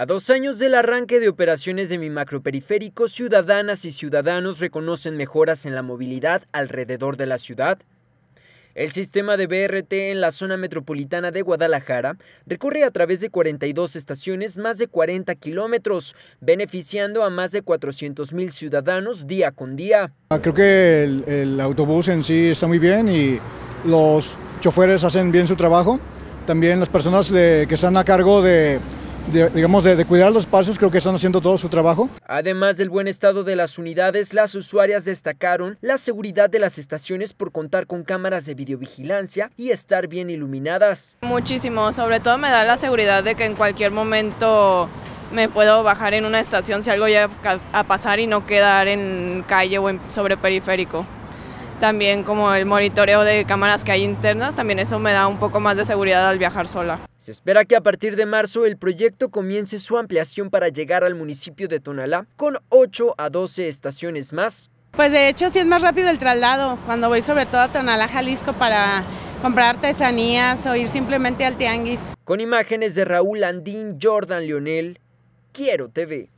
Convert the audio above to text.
A dos años del arranque de operaciones de mi macroperiférico, ciudadanas y ciudadanos reconocen mejoras en la movilidad alrededor de la ciudad. El sistema de BRT en la zona metropolitana de Guadalajara recorre a través de 42 estaciones más de 40 kilómetros, beneficiando a más de 400 mil ciudadanos día con día. Ah, creo que el, autobús en sí está muy bien y los choferes hacen bien su trabajo. También las personas que están a cargo de digamos, de, cuidar los pasos, creo que están haciendo todo su trabajo. Además del buen estado de las unidades, las usuarias destacaron la seguridad de las estaciones por contar con cámaras de videovigilancia y estar bien iluminadas. Muchísimo, sobre todo me da la seguridad de que en cualquier momento me puedo bajar en una estación si algo llega a pasar y no quedar en calle o sobre periférico también como el monitoreo de cámaras que hay internas, también eso me da un poco más de seguridad al viajar sola. Se espera que a partir de marzo el proyecto comience su ampliación para llegar al municipio de Tonalá con 8 a 12 estaciones más. Pues de hecho sí es más rápido el traslado, cuando voy sobre todo a Tonalá, Jalisco para comprar artesanías o ir simplemente al tianguis. Con imágenes de Raúl Andín, Jordan Leonel, Quiero TV.